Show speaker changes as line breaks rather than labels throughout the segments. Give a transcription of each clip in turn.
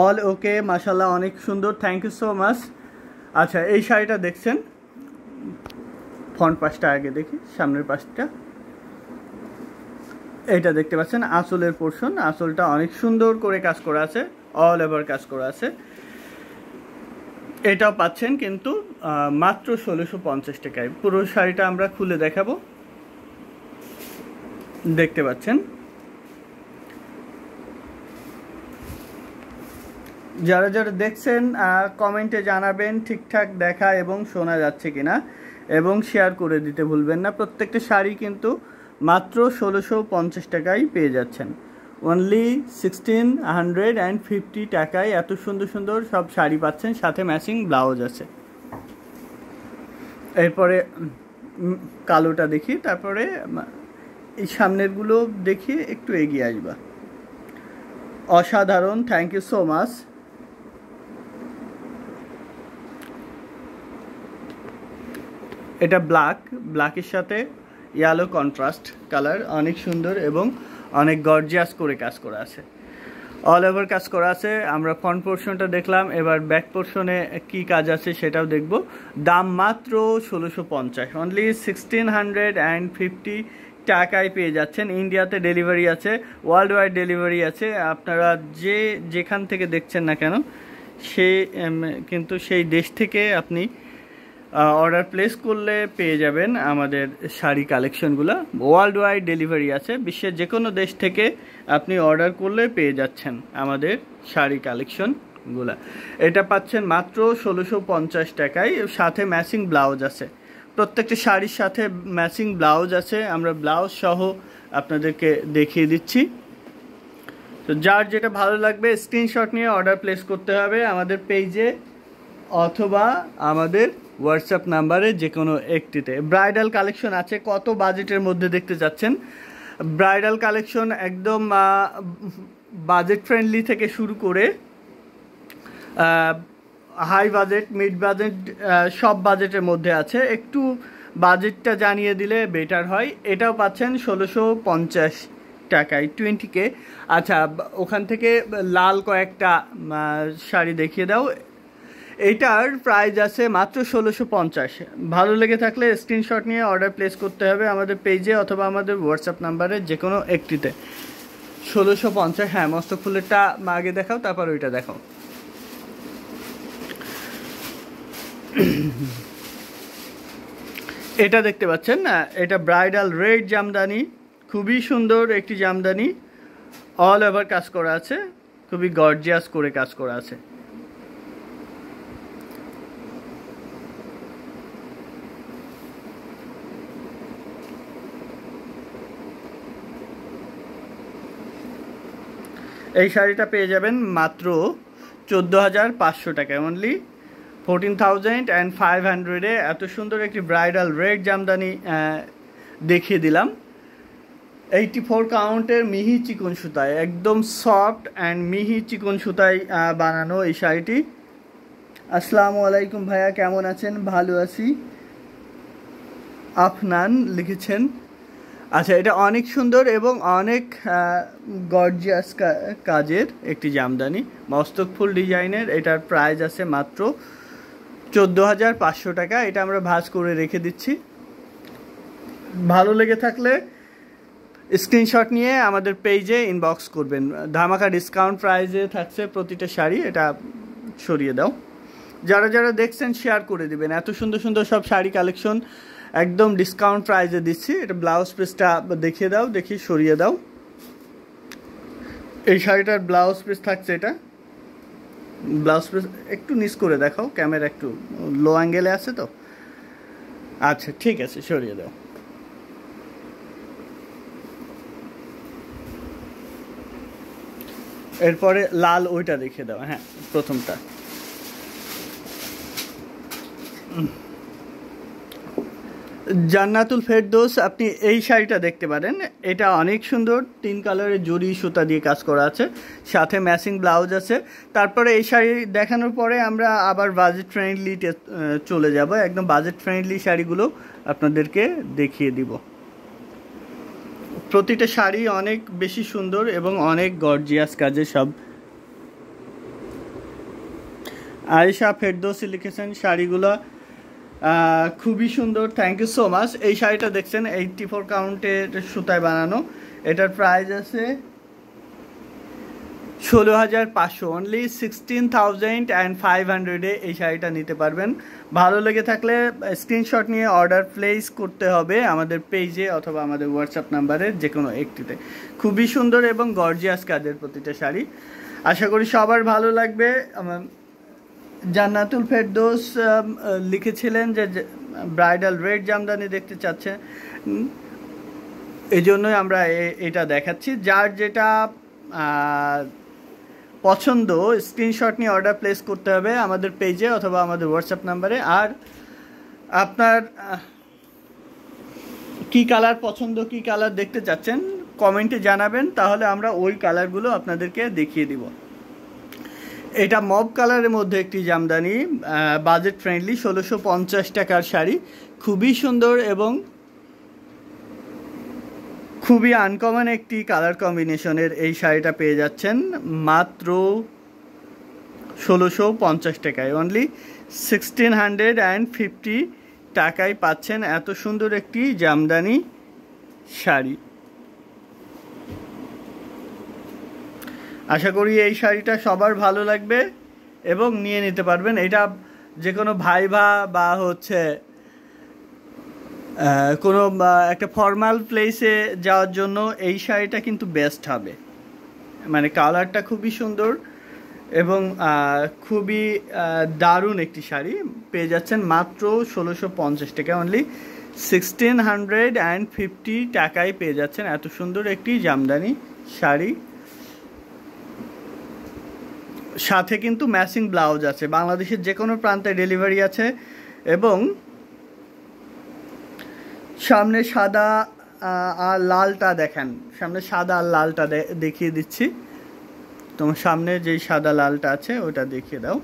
all ওকে মাসাল্লাহ অনেক সুন্দর থ্যাংক ইউ সো মাচ আচ্ছা এই শাড়িটা দেখছেন ফ্রন্ট পাশটা আগে দেখি সামনের পাশটা এটা দেখতে পাচ্ছেন আঁচলের পোর্শন আঁচলটা অনেক সুন্দর করে কাজ করা আছে অল ওভার কাজ করা আছে এটাও পাচ্ছেন কিন্তু মাত্র ষোলোশো পঞ্চাশ টাকায় পুরো শাড়িটা আমরা খুলে দেখাবো দেখতে পাচ্ছেন যারা যারা দেখছেন কমেন্টে জানাবেন ঠিকঠাক দেখা এবং শোনা যাচ্ছে কিনা এবং শেয়ার করে দিতে ভুলবেন না প্রত্যেকটা শাড়ি কিন্তু মাত্র ষোলোশো পঞ্চাশ টাকায় পেয়ে যাচ্ছেন only sixteen hundred and fifty টাকায় এত সুন্দর সুন্দর সব শাড়ি পাচ্ছেন সাথে ম্যাচিং ব্লাউজ আছে এরপরে কালোটা দেখি তারপরে এই সামনেরগুলো দেখি একটু এগিয়ে আসবা অসাধারণ থ্যাংক ইউ সো মাচ এটা ব্ল্যাক ব্ল্যাকের সাথে ইয়ালো কন্ট্রাস্ট কালার অনেক সুন্দর এবং অনেক গর্জিয়াস করে কাজ করা আছে অল ওভার কাজ করা আছে আমরা ফ্রন্ট পোর্শনটা দেখলাম এবার ব্যাক পোর্শনে কি কাজ আছে সেটাও দেখব দাম মাত্র ষোলোশো পঞ্চাশ only sixteen hundred and fifty টাকায় পেয়ে যাচ্ছেন ইন্ডিয়াতে ডেলিভারি আছে ওয়ার্ল্ড ওয়াইড ডেলিভারি আছে আপনারা যে যেখান থেকে দেখছেন না কেন সে কিন্তু সেই দেশ থেকে আপনি অর্ডার প্লেস করলে পেয়ে যাবেন আমাদের শাড়ি কালেকশনগুলো ওয়ার্ল্ড ওয়াইড ডেলিভারি আছে বিশ্বের যে কোনো দেশ থেকে আপনি অর্ডার করলে পেয়ে যাচ্ছেন আমাদের শাড়ি কালেকশনগুলো এটা পাচ্ছেন মাত্র ষোলোশো পঞ্চাশ টাকায় সাথে ম্যাচিং ব্লাউজ আছে প্রত্যেকটা শাড়ির সাথে ম্যাচিং ব্লাউজ আছে আমরা ব্লাউজ সহ আপনাদেরকে দেখিয়ে দিচ্ছি তো যার যেটা ভালো লাগবে স্ক্রিনশট নিয়ে অর্ডার প্লেস করতে হবে আমাদের পেজে অথবা আমাদের হোয়াটসঅ্যাপ নাম্বারে যে কোনো একটিতে ব্রাইডাল কালেকশন আছে কত বাজেটের মধ্যে দেখতে যাচ্ছেন ব্রাইডাল কালেকশন একদম বাজেট ফ্রেন্ডলি থেকে শুরু করে হাই বাজেট মিড বাজেট সব বাজেটের মধ্যে আছে একটু বাজেটটা জানিয়ে দিলে বেটার হয় এটাও পাচ্ছেন ষোলোশো পঞ্চাশ টাকায় টোয়েন্টি কে আচ্ছা ওখান থেকে লাল কয়েকটা শাড়ি দেখিয়ে দাও এইটার প্রাইস আছে মাত্র ষোলোশো পঞ্চাশ ভালো লেগে থাকলে স্ক্রিনশট নিয়ে অর্ডার প্লেস করতে হবে আমাদের পেজে অথবা আমাদের হোয়াটসঅ্যাপ নাম্বারে যে কোনো একটিতে ষোলোশো পঞ্চাশ হ্যাঁ মস্ত ফুলেরটা আগে দেখাও তারপর ওইটা দেখাও এটা দেখতে পাচ্ছেন না এটা ব্রাইডাল রেড জামদানি খুবই সুন্দর একটি জামদানি অল ওভার কাজ করা আছে খুবই গর্জিয়াস করে কাজ করা আছে এই শাড়িটা পেয়ে যাবেন মাত্র চোদ্দো হাজার পাঁচশো টাকা only fourteen thousand and five হান্ড্রেডে এত সুন্দর একটি ব্রাইডাল রেড জামদানি দেখিয়ে দিলাম এইটি ফোর কাউন্টের মিহি চিকন সুতায় একদম সফট অ্যান্ড মিহি চিকন সুতায় বানানো এই শাড়িটি আসসালামু আলাইকুম ভাইয়া কেমন আছেন ভালো আছি আফনান লিখেছেন আচ্ছা এটা অনেক সুন্দর এবং অনেক গর্জিয়াস কাজের একটি জামদানি মস্তক ফুল ডিজাইনের এটার প্রাইস আছে মাত্র চোদ্দো হাজার পাঁচশো টাকা এটা আমরা ভাজ করে রেখে দিচ্ছি ভালো লেগে থাকলে স্ক্রিনশট নিয়ে আমাদের পেজে ইনবক্স করবেন ধামাকা ডিসকাউন্ট প্রাইজে থাকছে প্রতিটা শাড়ি এটা সরিয়ে দাও যারা যারা দেখছেন শেয়ার করে দিবেন এত সুন্দর সুন্দর সব শাড়ি কালেকশন একদম ডিসকাউন্ট প্রাইসে দিচ্ছি এটা ব্লাউজ পিসটা দেখিয়ে দাও দেখি সরিয়ে দাও এই শাড়িটার ব্লাউজ পিস থাকছে এটা ব্লাউজ পিস একটু নিচ করে দেখাও ক্যামেরা একটু লো অ্যাঙ্গেলে আছে তো আচ্ছা ঠিক আছে সরিয়ে দাও এরপরে লাল ওইটা দেখিয়ে দাও হ্যাঁ প্রথমটা জান্নাতুল ফেরদোস আপনি এই শাড়িটা দেখতে পারেন এটা অনেক সুন্দর তিন কালারের জরি সুতা দিয়ে কাজ করা আছে সাথে ম্যাচিং ব্লাউজ আছে তারপরে এই শাড়ি দেখানোর পরে আমরা আবার বাজেট ফ্রেন্ডলি চলে যাব একদম বাজেট ফ্রেন্ডলি শাড়িগুলো আপনাদেরকে দেখিয়ে দিব প্রতিটা শাড়ি অনেক বেশি সুন্দর এবং অনেক গর্জিয়াস কাজে সব আয়েশা ফেরদোসি লিখেছেন শাড়িগুলো খুবই সুন্দর থ্যাংক ইউ সো মাচ এই শাড়িটা দেখছেন এইটটি ফোর কাউন্টের সুতায় বানানো এটার প্রাইস আছে ষোলো হাজার পাঁচশো only sixteen thousand and five হান্ড্রেডে এই শাড়িটা নিতে পারবেন ভালো লেগে থাকলে স্ক্রিনশট নিয়ে অর্ডার প্লেস করতে হবে আমাদের পেজে অথবা আমাদের হোয়াটসঅ্যাপ নাম্বারে যে কোনো একটিতে খুবই সুন্দর এবং গর্জিয়াস কাজের প্রতিটা শাড়ি আশা করি সবার ভালো লাগবে আমার জান্নাতুল ফেরদোস লিখেছিলেন যে ব্রাইডাল রেড জামদানি দেখতে চাচ্ছেন এই জন্যই আমরা এটা দেখাচ্ছি যার যেটা পছন্দ স্ক্রিনশট নিয়ে অর্ডার প্লেস করতে হবে আমাদের পেজে অথবা আমাদের হোয়াটসঅ্যাপ নাম্বারে আর আপনার কি কালার পছন্দ কি কালার দেখতে চাচ্ছেন কমেন্টে জানাবেন তাহলে আমরা ওই কালারগুলো আপনাদেরকে দেখিয়ে দিব এটা মব কালারের মধ্যে একটি জামদানি বাজেট ফ্রেন্ডলি ষোলোশো পঞ্চাশ টাকার শাড়ি খুবই সুন্দর এবং খুবই আনকমন একটি কালার কম্বিনেশনের এই শাড়িটা পেয়ে যাচ্ছেন মাত্র ষোলোশো পঞ্চাশ টাকায় only sixteen hundred and fifty টাকায় পাচ্ছেন এত সুন্দর একটি জামদানি শাড়ি আশা করি এই শাড়িটা সবার ভালো লাগবে এবং নিয়ে নিতে পারবেন এটা যে কোনো ভাইভা বা হচ্ছে কোনো একটা ফর্মাল প্লেসে যাওয়ার জন্য এই শাড়িটা কিন্তু বেস্ট হবে মানে কালারটা খুবই সুন্দর এবং খুবই দারুণ একটি শাড়ি পেয়ে যাচ্ছেন মাত্র ষোলোশো পঞ্চাশ টাকা only sixteen hundred and fifty টাকায় পেয়ে যাচ্ছেন এত সুন্দর একটি জামদানি শাড়ি সাথে কিন্তু ম্যাচিং ব্লাউজ আছে বাংলাদেশের যে কোনো প্রান্তে ডেলিভারি আছে এবং সামনে সাদা আর লালটা দেখেন সামনে সাদা আর লালটা দেখিয়ে দিচ্ছি তোমার সামনে যেই সাদা লালটা আছে ওটা দেখিয়ে দাও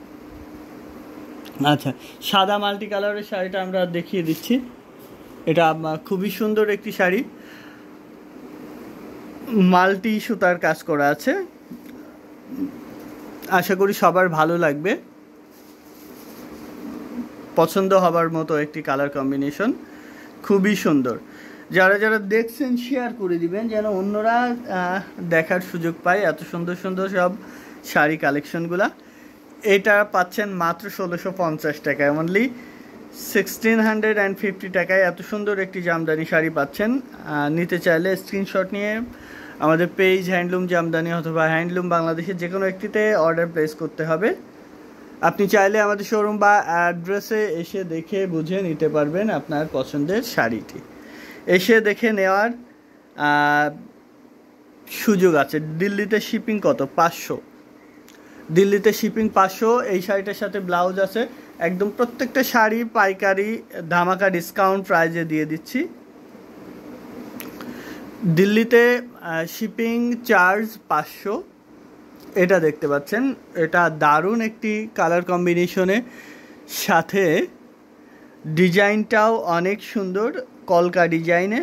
আচ্ছা সাদা মাল্টি কালারের শাড়িটা আমরা দেখিয়ে দিচ্ছি এটা খুবই সুন্দর একটি শাড়ি মাল্টি সুতার কাজ করা আছে আশা করি সবার ভালো লাগবে পছন্দ হবার মতো একটি কালার কম্বিনেশন খুবই সুন্দর যারা যারা দেখছেন শেয়ার করে দিবেন যেন অন্যরা দেখার সুযোগ পায় এত সুন্দর সুন্দর সব শাড়ি কালেকশনগুলা এটা পাচ্ছেন মাত্র ষোলোশো পঞ্চাশ টাকায় only sixteen hundred and fifty টাকায় এত সুন্দর একটি জামদানি শাড়ি পাচ্ছেন নিতে চাইলে স্ক্রিনশট নিয়ে আমাদের পেজ হ্যান্ডলুম জামদানি অথবা হ্যান্ডলুম বাংলাদেশের যে কোনো একটিতে অর্ডার প্লেস করতে হবে আপনি চাইলে আমাদের শোরুম বা অ্যাড্রেসে এসে দেখে বুঝে নিতে পারবেন আপনার পছন্দের শাড়িটি এসে দেখে নেওয়ার সুযোগ আছে দিল্লিতে শিপিং কত পাঁচশো দিল্লিতে শিপিং পাঁচশো এই শাড়িটার সাথে ব্লাউজ আছে একদম প্রত্যেকটা শাড়ি পাইকারি ধামাকা ডিসকাউন্ট প্রাইজে দিয়ে দিচ্ছি দিল্লিতে শিপিং চার্জ পাঁচশো এটা দেখতে পাচ্ছেন এটা দারুণ একটি কালার কম্বিনেশনের সাথে ডিজাইনটাও অনেক সুন্দর কলকা ডিজাইনে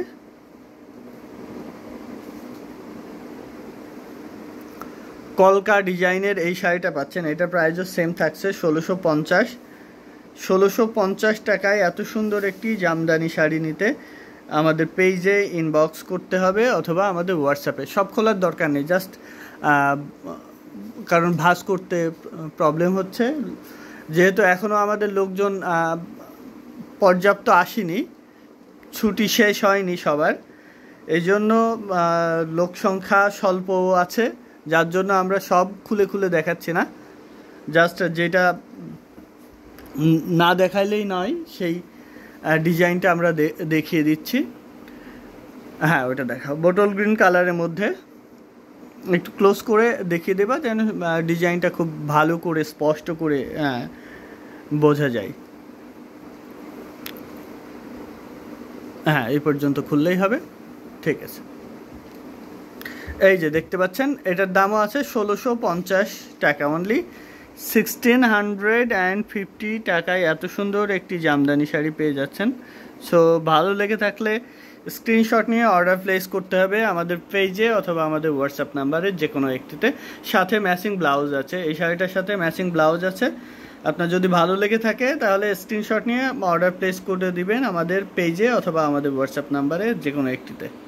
কলকা ডিজাইনের এই শাড়িটা পাচ্ছেন এটা প্রাইসও সেম থাকছে ষোলোশো পঞ্চাশ ষোলোশো পঞ্চাশ টাকায় এত সুন্দর একটি জামদানি শাড়ি নিতে আমাদের পেজে ইনবক্স করতে হবে অথবা আমাদের হোয়াটসঅ্যাপে সব খোলার দরকার নেই জাস্ট কারণ ভাস করতে প্রবলেম হচ্ছে যেহেতু এখনও আমাদের লোকজন পর্যাপ্ত আসেনি ছুটি শেষ হয়নি সবার এই জন্য লোক সংখ্যা স্বল্প আছে যার জন্য আমরা সব খুলে খুলে দেখাচ্ছি না জাস্ট যেটা না দেখাইলেই নয় সেই ডিজাইনটা আমরা দেখিয়ে দিচ্ছি হ্যাঁ ওটা দেখাও বোটল গ্রিন কালারের মধ্যে একটু ক্লোজ করে দেখিয়ে দেবা যেন ডিজাইনটা খুব ভালো করে স্পষ্ট করে বোঝা যায় হ্যাঁ এই পর্যন্ত খুললেই হবে ঠিক আছে এই যে দেখতে পাচ্ছেন এটার দামও আছে ষোলোশো পঞ্চাশ টাকা only sixteen hundred and fifty টাকায় এত সুন্দর একটি জামদানি শাড়ি পেয়ে যাচ্ছেন সো ভালো লেগে থাকলে স্ক্রিনশট নিয়ে অর্ডার প্লেস করতে হবে আমাদের পেজে অথবা আমাদের হোয়াটসঅ্যাপ নাম্বারে যে কোনো একটিতে সাথে ম্যাচিং ব্লাউজ আছে এই শাড়িটার সাথে ম্যাচিং ব্লাউজ আছে আপনার যদি ভালো লেগে থাকে তাহলে স্ক্রিনশট নিয়ে অর্ডার প্লেস করে দিবেন আমাদের পেজে অথবা আমাদের হোয়াটসঅ্যাপ নাম্বারে যে কোনো একটিতে